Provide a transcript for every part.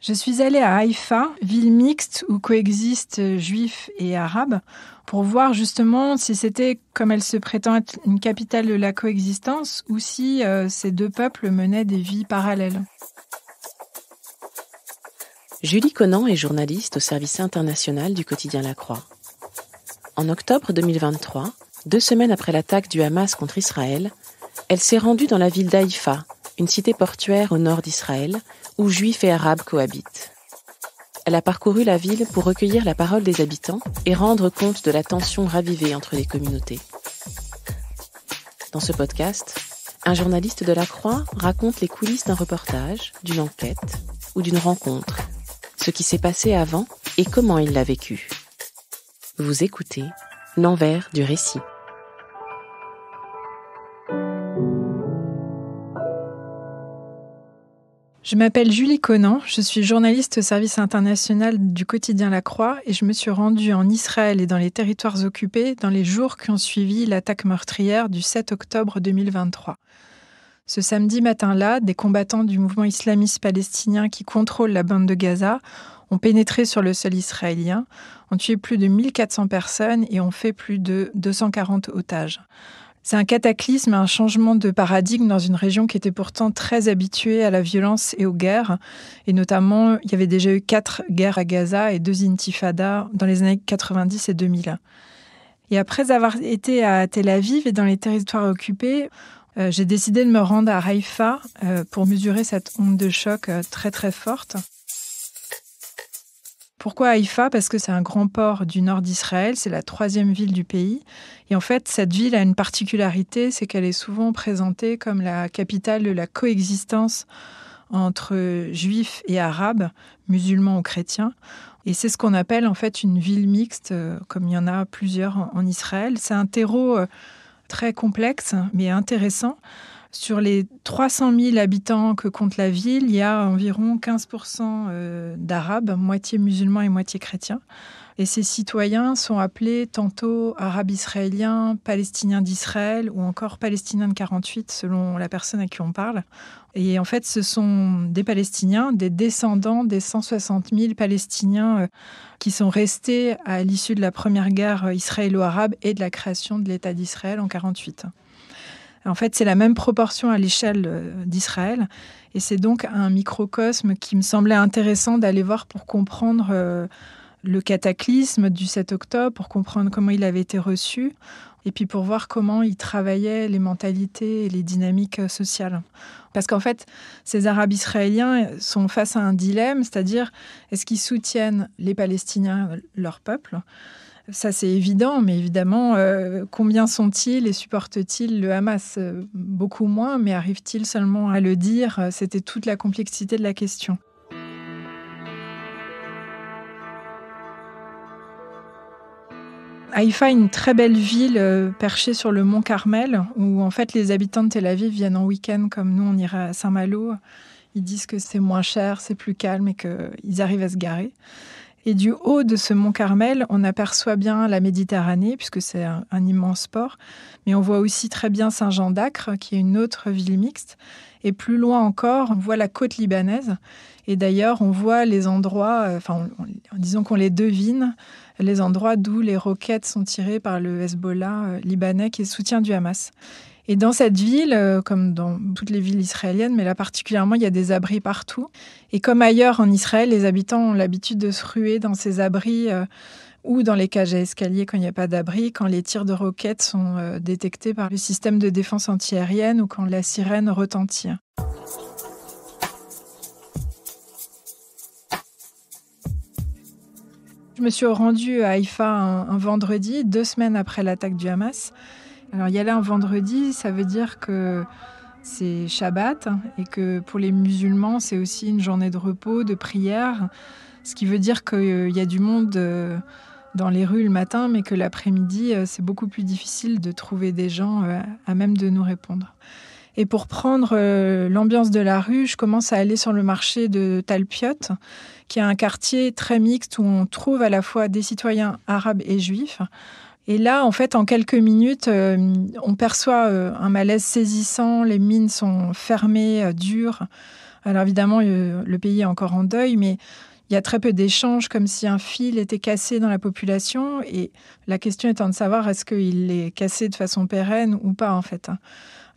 Je suis allée à Haïfa, ville mixte où coexistent juifs et arabes, pour voir justement si c'était, comme elle se prétend être une capitale de la coexistence, ou si euh, ces deux peuples menaient des vies parallèles. Julie Conan est journaliste au service international du quotidien La Croix. En octobre 2023, deux semaines après l'attaque du Hamas contre Israël, elle s'est rendue dans la ville d'Haïfa, une cité portuaire au nord d'Israël, où juifs et arabes cohabitent. Elle a parcouru la ville pour recueillir la parole des habitants et rendre compte de la tension ravivée entre les communautés. Dans ce podcast, un journaliste de la Croix raconte les coulisses d'un reportage, d'une enquête ou d'une rencontre, ce qui s'est passé avant et comment il l'a vécu. Vous écoutez l'envers du récit. Je m'appelle Julie Conan, je suis journaliste au service international du quotidien La Croix et je me suis rendue en Israël et dans les territoires occupés dans les jours qui ont suivi l'attaque meurtrière du 7 octobre 2023. Ce samedi matin-là, des combattants du mouvement islamiste palestinien qui contrôle la bande de Gaza ont pénétré sur le sol israélien, ont tué plus de 1400 personnes et ont fait plus de 240 otages. C'est un cataclysme, un changement de paradigme dans une région qui était pourtant très habituée à la violence et aux guerres. Et notamment, il y avait déjà eu quatre guerres à Gaza et deux intifadas dans les années 90 et 2000. Et après avoir été à Tel Aviv et dans les territoires occupés, euh, j'ai décidé de me rendre à Haïfa euh, pour mesurer cette onde de choc euh, très très forte. Pourquoi Haïfa Parce que c'est un grand port du nord d'Israël, c'est la troisième ville du pays. Et en fait, cette ville a une particularité, c'est qu'elle est souvent présentée comme la capitale de la coexistence entre juifs et arabes, musulmans ou chrétiens. Et c'est ce qu'on appelle en fait une ville mixte, euh, comme il y en a plusieurs en Israël. C'est un terreau euh, très complexe, mais intéressant sur les 300 000 habitants que compte la ville, il y a environ 15% euh, d'Arabes, moitié musulmans et moitié chrétiens. Et ces citoyens sont appelés tantôt Arabes israéliens, Palestiniens d'Israël ou encore Palestiniens de 48 selon la personne à qui on parle. Et en fait, ce sont des Palestiniens, des descendants des 160 000 Palestiniens euh, qui sont restés à l'issue de la première guerre euh, israélo-arabe et de la création de l'État d'Israël en 48. En fait, c'est la même proportion à l'échelle euh, d'Israël. Et c'est donc un microcosme qui me semblait intéressant d'aller voir pour comprendre euh, le cataclysme du 7 octobre, pour comprendre comment il avait été reçu, et puis pour voir comment il travaillait les mentalités et les dynamiques euh, sociales. Parce qu'en fait, ces Arabes israéliens sont face à un dilemme, c'est-à-dire est-ce qu'ils soutiennent les Palestiniens, leur peuple ça, c'est évident, mais évidemment, euh, combien sont-ils et supportent-ils le Hamas euh, Beaucoup moins, mais arrivent-ils seulement à le dire euh, C'était toute la complexité de la question. Haïfa est une très belle ville perchée sur le mont Carmel, où en fait les habitants de Tel Aviv viennent en week-end, comme nous on ira à Saint-Malo. Ils disent que c'est moins cher, c'est plus calme et qu'ils arrivent à se garer. Et du haut de ce mont Carmel, on aperçoit bien la Méditerranée, puisque c'est un, immense port, mais on voit aussi très bien Saint-Jean d'Acre, qui est une autre ville mixte. Et plus loin encore, on voit la côte libanaise. Et d'ailleurs, on voit les endroits, euh, enfin, disons qu'on les devine, les endroits d'où les roquettes sont tirées par le Hezbollah euh, libanais qui est soutien du Hamas. Et dans cette ville, euh, comme dans toutes les villes israéliennes, mais là particulièrement, il y a des abris partout. Et comme ailleurs en Israël, les habitants ont l'habitude de se ruer dans ces abris euh, ou dans les cages à escalier quand il n'y a pas d'abri, quand les tirs de roquettes sont euh, détectés par le système de défense antiaérienne ou quand la sirène retentit. Je me suis rendue à Haïfa un vendredi, deux semaines après l'attaque du Hamas. Alors y aller un vendredi, ça veut dire que c'est Shabbat et que pour les musulmans, c'est aussi une journée de repos, de prière, ce qui veut dire qu'il y a du monde euh, dans les rues le matin, mais que l'après-midi, euh, c'est beaucoup plus difficile de trouver des gens euh, à même de nous répondre. Et pour prendre l'ambiance de la rue, je commence à aller sur le marché de Talpiot, qui est un quartier très mixte où on trouve à la fois des citoyens arabes et juifs. Et là, en fait, en quelques minutes, euh, on perçoit euh, un malaise saisissant, les mines sont fermées, euh, dures. Alors évidemment, le pays est encore en deuil, mais il y a très peu d'échanges, comme si un fil était cassé dans la population. Et la question étant de savoir est-ce qu'il est cassé de façon pérenne ou pas, en fait. Hein.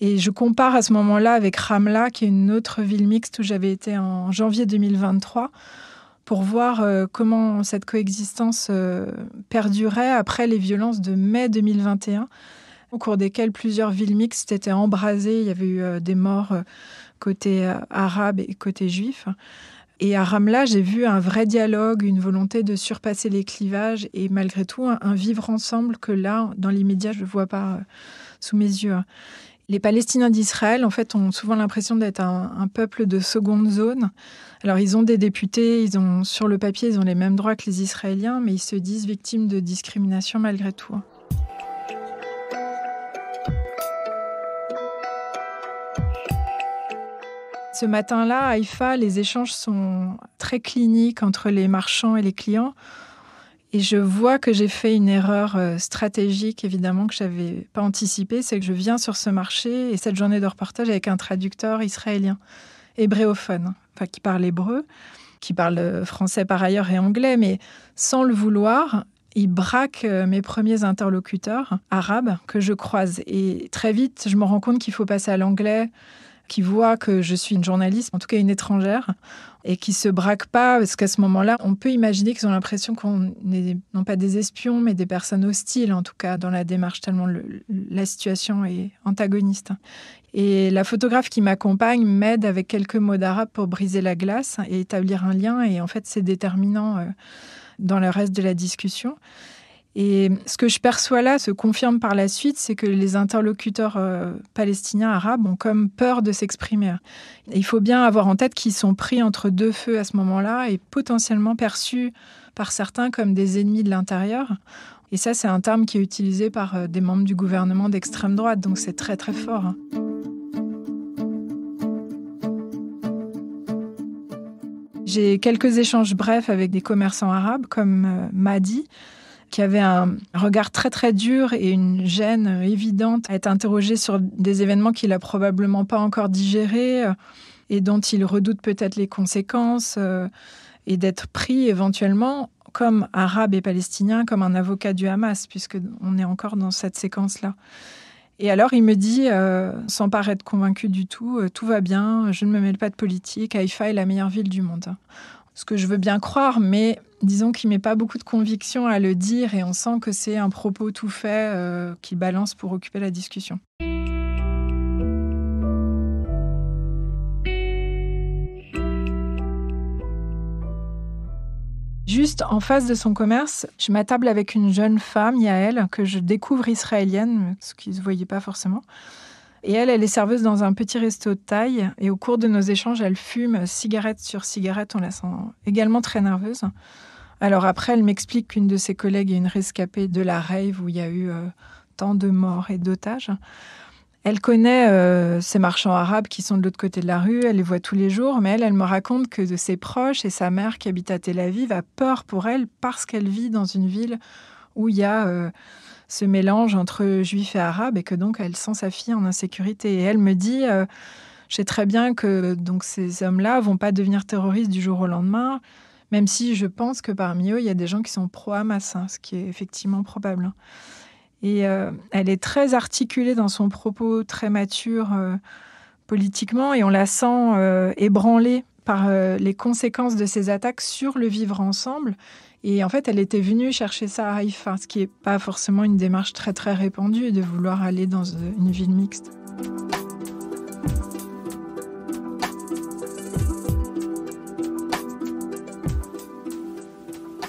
Et je compare à ce moment-là avec Ramla, qui est une autre ville mixte où j'avais été en janvier 2023 pour voir euh, comment cette coexistence euh, perdurait après les violences de mai 2021, au cours desquelles plusieurs villes mixtes étaient embrasées. Il y avait eu euh, des morts côté arabe et côté juif. Et à Ramla, j'ai vu un vrai dialogue, une volonté de surpasser les clivages et malgré tout un, un vivre ensemble que là, dans l'immédiat, je ne vois pas sous mes yeux. Les Palestiniens d'Israël, en fait, ont souvent l'impression d'être un, peuple de seconde zone. Alors, ils ont des députés, ils ont, sur le papier, ils ont les mêmes droits que les Israéliens, mais ils se disent victimes de discrimination malgré tout. Ce matin-là, à Haïfa, les échanges sont très cliniques entre les marchands et les clients. Et je vois que j'ai fait une erreur euh, stratégique, évidemment, que je n'avais pas anticipée, c'est que je viens sur ce marché et cette journée de reportage avec un traducteur israélien, hébréophone, enfin qui parle hébreu, qui parle euh, français par ailleurs et anglais, mais sans le vouloir, il braque euh, mes premiers interlocuteurs arabes que je croise. Et très vite, je me rends compte qu'il faut passer à l'anglais, qui voit que je suis une journaliste, en tout cas une étrangère, et qui se braque pas, parce qu'à ce moment-là, on peut imaginer qu'ils ont l'impression qu'on n'est non pas des espions, mais des personnes hostiles, en tout cas, dans la démarche, tellement la situation est antagoniste. Et la photographe qui m'accompagne m'aide avec quelques mots d'arabe pour briser la glace et établir un lien, et en fait, c'est déterminant euh, dans le reste de la discussion. Et ce que je perçois là se confirme par la suite, c'est que les interlocuteurs euh, palestiniens arabes ont comme peur de s'exprimer. Il faut bien avoir en tête qu'ils sont pris entre deux feux à ce moment-là et potentiellement perçus par certains comme des ennemis de l'intérieur. Et ça, c'est un terme qui est utilisé par euh, des membres du gouvernement d'extrême droite, donc c'est très très fort. Hein. J'ai quelques échanges brefs avec des commerçants arabes comme euh, Madi qui avait un regard très très dur et une gêne évidente à être interrogé sur des événements qu'il a probablement pas encore digérés euh, et dont il redoute peut-être les conséquences euh, et d'être pris éventuellement comme arabe et palestinien, comme un avocat du Hamas, puisque on est encore dans cette séquence-là. Et alors il me dit, euh, sans paraître convaincu du tout, tout va bien, je ne me mêle pas de politique, Haïfa est la meilleure ville du monde ce que je veux bien croire, mais disons qu'il met pas beaucoup de conviction à le dire et on sent que c'est un propos tout fait euh, qui qu'il balance pour occuper la discussion. Juste en face de son commerce, je m'attable avec une jeune femme, Yael, que je découvre israélienne, ce qui ne se voyait pas forcément. Et elle, elle est serveuse dans un petit resto de taille. Et au cours de nos échanges, elle fume cigarette sur cigarette. On la sent également très nerveuse. Alors après, elle m'explique qu'une de ses collègues est une rescapée de la rave où il y a eu euh, tant de morts et d'otages. Elle connaît euh, ces marchands arabes qui sont de l'autre côté de la rue, elle les voit tous les jours, mais elle, elle me raconte que de ses proches et sa mère qui habite à Tel Aviv a peur pour elle parce qu'elle vit dans une ville où il y a euh, ce mélange entre juifs et arabes et que donc elle sent sa fille en insécurité. Et elle me dit, euh, je sais très bien que donc ces hommes-là vont pas devenir terroristes du jour au lendemain, même si je pense que parmi eux, il y a des gens qui sont pro-Hamas, hein, ce qui est effectivement probable. Hein. Et euh, elle est très articulée dans son propos, très mature euh, politiquement, et on la sent ébranlée par les conséquences de ces attaques sur le vivre ensemble et en fait, elle était venue chercher ça à Haïfa, ce qui n'est pas forcément une démarche très très répandue de vouloir aller dans euh, une ville mixte.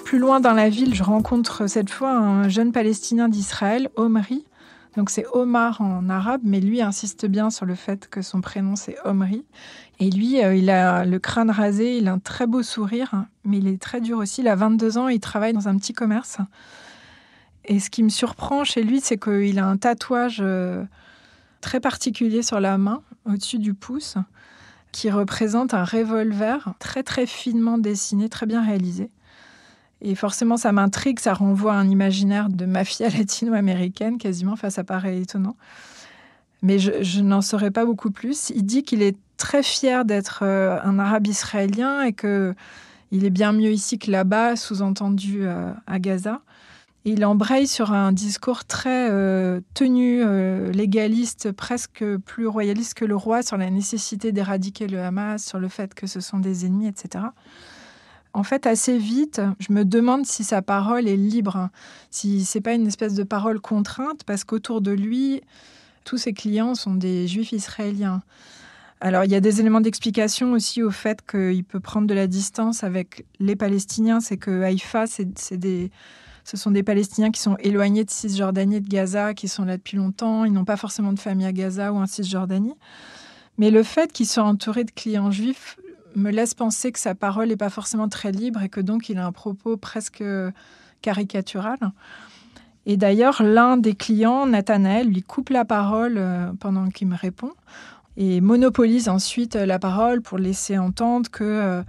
Plus loin dans la ville, je rencontre cette fois un jeune Palestinien d'Israël, Omri, donc c'est Omar en arabe, mais lui insiste bien sur le fait que son prénom c'est Omri. Et lui, euh, il a le crâne rasé, il a un très beau sourire, mais il est très dur aussi. Il a 22 ans, il travaille dans un petit commerce. Et ce qui me surprend chez lui, c'est qu'il a un tatouage euh, très particulier sur la main, au-dessus du pouce, qui représente un revolver très très finement dessiné, très bien réalisé. Et forcément, ça m'intrigue, ça renvoie à un imaginaire de mafia latino-américaine quasiment, face à paraît étonnant. Mais je, n'en saurais pas beaucoup plus. Il dit qu'il est très fier d'être euh, un arabe israélien et que il est bien mieux ici que là-bas, sous-entendu euh, à Gaza. Et il embraye sur un discours très euh, tenu, légaliste, presque plus royaliste que le roi, sur la nécessité d'éradiquer le Hamas, sur le fait que ce sont des ennemis, etc. En fait, assez vite, je me demande si sa parole est libre, hein. si c'est pas une espèce de parole contrainte, parce qu'autour de lui, tous ses clients sont des juifs israéliens. Alors, il y a des éléments d'explication aussi au fait qu'il peut prendre de la distance avec les Palestiniens. C'est que Haïfa, c'est des ce sont des Palestiniens qui sont éloignés de Cisjordanie et de Gaza, qui sont là depuis longtemps. Ils n'ont pas forcément de famille à Gaza ou en Cisjordanie. Mais le fait qu'ils soit entourés de clients juifs me laisse penser que sa parole n'est pas forcément très libre et que donc il a un propos presque euh, caricatural. Et d'ailleurs, l'un des clients, Nathanaël, lui coupe la parole euh, pendant qu'il me répond et monopolise ensuite euh, la parole pour laisser entendre que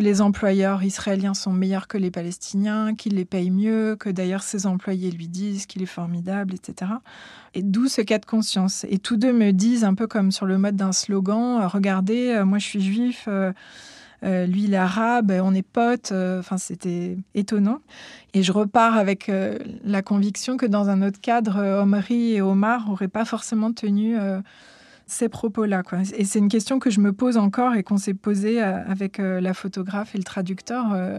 les employeurs israéliens sont meilleurs que les Palestiniens, qu'ils les payent mieux, que d'ailleurs ses employés lui disent qu'il est formidable, etc. Et d'où ce cas de conscience. Et tous deux me disent, un peu comme sur le mode d'un slogan, euh, regardez, euh, moi je suis juif. Euh, lui il est arabe, on est potes. Enfin, c'était étonnant. Et je repars avec la conviction que dans un autre cadre, Omri et Omar n'auraient pas forcément tenu ces propos-là. Et c'est une question que je me pose encore et qu'on s'est posée euh, avec euh, la photographe et le traducteur euh,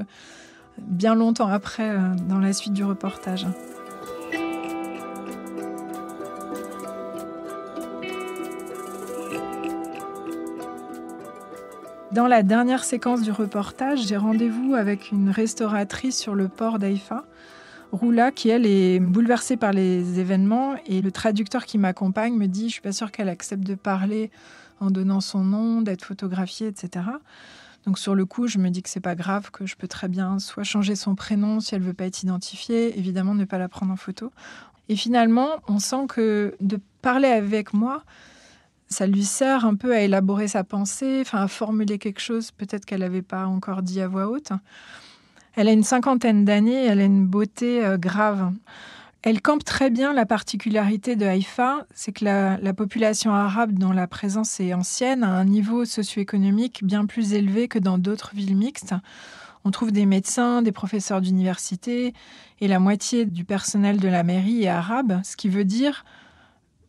bien longtemps après dans la suite du reportage. Dans la dernière séquence du reportage, j'ai rendez-vous avec une restauratrice sur le port d'Aïfa Roula, qui elle est bouleversée par les événements. Et le traducteur qui m'accompagne me dit Je suis pas sûre qu'elle accepte de parler en donnant son nom, d'être photographiée, etc. Donc sur le coup, je me dis que c'est pas grave, que je peux très bien soit changer son prénom si elle veut pas être identifiée, évidemment ne pas la prendre en photo. Et finalement, on sent que de parler avec moi, ça lui sert un peu à élaborer sa pensée, enfin à formuler quelque chose peut-être qu'elle n'avait pas encore dit à voix haute. Elle a une cinquantaine d'années, elle a une beauté euh, grave. Elle campe très bien la particularité de Haïfa, c'est que la, population arabe dont la présence est ancienne a un niveau socio-économique bien plus élevé que dans d'autres villes mixtes. On trouve des médecins, des professeurs d'université et la moitié du personnel de la mairie est arabe, ce qui veut dire,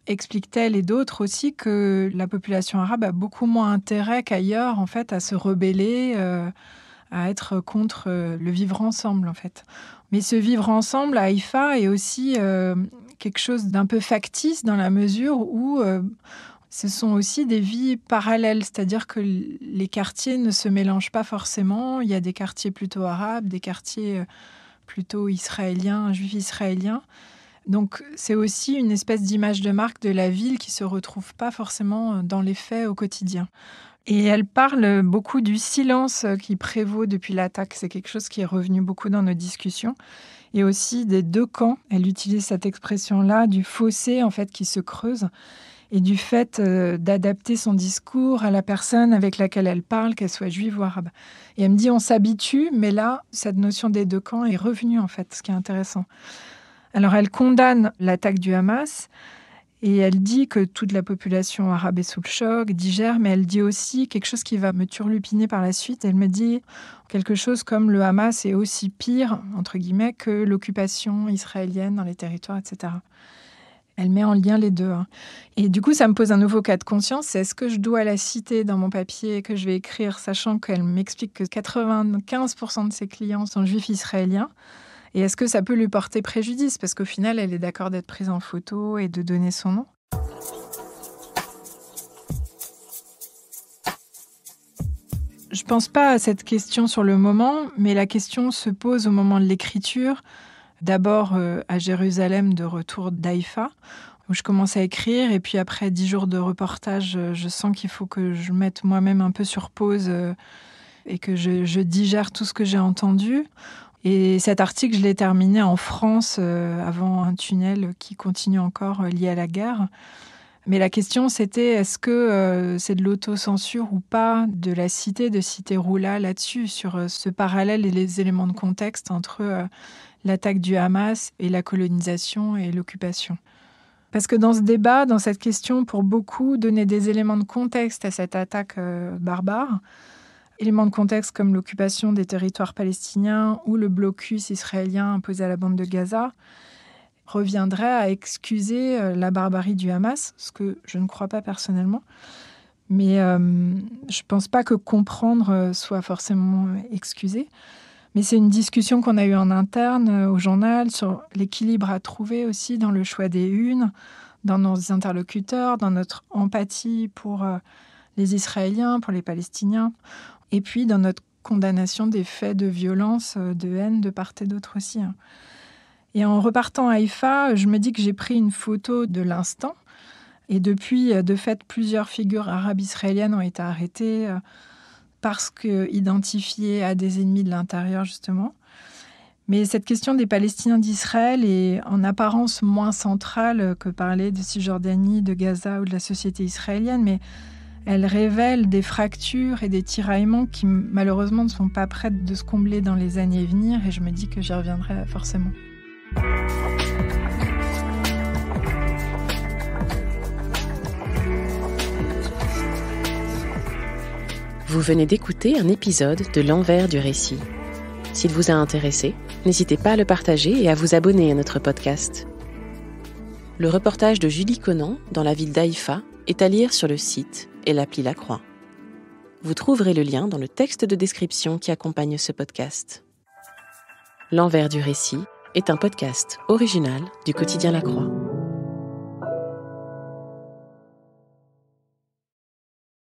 explique-t-elle et d'autres aussi, que la population arabe a beaucoup moins intérêt qu'ailleurs en fait à se rebeller. Euh, à être contre euh, le vivre ensemble, en fait. Mais ce vivre ensemble à Haïfa est aussi euh, quelque chose d'un peu factice dans la mesure où euh, ce sont aussi des vies parallèles, c'est-à-dire que les quartiers ne se mélangent pas forcément. Il y a des quartiers plutôt arabes, des quartiers plutôt israéliens, juifs israéliens. Donc c'est aussi une espèce d'image de marque de la ville qui se retrouve pas forcément dans les faits au quotidien. Et elle parle beaucoup du silence euh, qui prévaut depuis l'attaque. C'est quelque chose qui est revenu beaucoup dans nos discussions. Et aussi des deux camps. Elle utilise cette expression-là du fossé en fait qui se creuse et du fait euh, d'adapter son discours à la personne avec laquelle elle parle, qu'elle soit juive ou arabe. Et elle me dit on s'habitue, mais là, cette notion des deux camps est revenue en fait, ce qui est intéressant. Alors elle condamne l'attaque du Hamas, et elle dit que toute la population arabe est sous le choc, digère, mais elle dit aussi quelque chose qui va me turlupiner par la suite. Elle me dit quelque chose comme le Hamas est aussi pire, entre guillemets, que l'occupation israélienne dans les territoires, etc. Elle met en lien les deux. Hein. Et du coup, ça me pose un nouveau cas de conscience. Est-ce que je dois la citer dans mon papier que je vais écrire, sachant qu'elle m'explique que 95% de ses clients sont juifs israéliens et est-ce que ça peut lui porter préjudice Parce qu'au final, elle est d'accord d'être prise en photo et de donner son nom. Je pense pas à cette question sur le moment, mais la question se pose au moment de l'écriture. D'abord euh, à Jérusalem de retour d'Aïfa, où je commence à écrire. Et puis après dix jours de reportage, euh, je sens qu'il faut que je mette moi-même un peu sur pause euh, et que je, je digère tout ce que j'ai entendu. Et cet article, je l'ai terminé en France euh, avant un tunnel qui continue encore euh, lié à la guerre. Mais la question, c'était est-ce que euh, c'est de l'autocensure ou pas de la cité, de cité Roula là-dessus, sur ce parallèle et les éléments de contexte entre l'attaque du Hamas et la colonisation et l'occupation parce que dans ce débat, dans cette question, pour beaucoup, donner des éléments de contexte à cette attaque barbare, éléments de contexte comme l'occupation des territoires palestiniens ou le blocus israélien imposé à la bande de Gaza reviendrait à excuser euh, la barbarie du Hamas, ce que je ne crois pas personnellement. Mais euh, je ne pense pas que comprendre euh, soit forcément excusé. Mais c'est une discussion qu'on a eue en interne au journal sur l'équilibre à trouver aussi dans le choix des unes, dans nos interlocuteurs, dans notre empathie pour les Israéliens, pour les Palestiniens. Et puis dans notre condamnation des faits de violence, euh, de haine de part et d'autre aussi. Hein. Et en repartant à Haïfa, je me dis que j'ai pris une photo de l'instant. Et depuis, euh, de fait, plusieurs figures arabes israéliennes ont été arrêtées euh, parce qu'identifiées à des ennemis de l'intérieur, justement. Mais cette question des Palestiniens d'Israël est en apparence moins centrale que parler de Cisjordanie, de Gaza ou de la société israélienne, mais elle révèle des fractures et des tiraillements qui malheureusement ne sont pas prêtes de se combler dans les années à venir et je me dis que j'y reviendrai euh, forcément. Vous venez d'écouter un épisode de L'envers du récit. S'il vous a intéressé, n'hésitez pas à le partager et à vous abonner à notre podcast. Le reportage de Julie Conan dans la ville d'Haïfa est à lire sur le site et l'appli La Croix. Vous trouverez le lien dans le texte de description qui accompagne ce podcast. L'envers du récit est un podcast original du quotidien La Croix.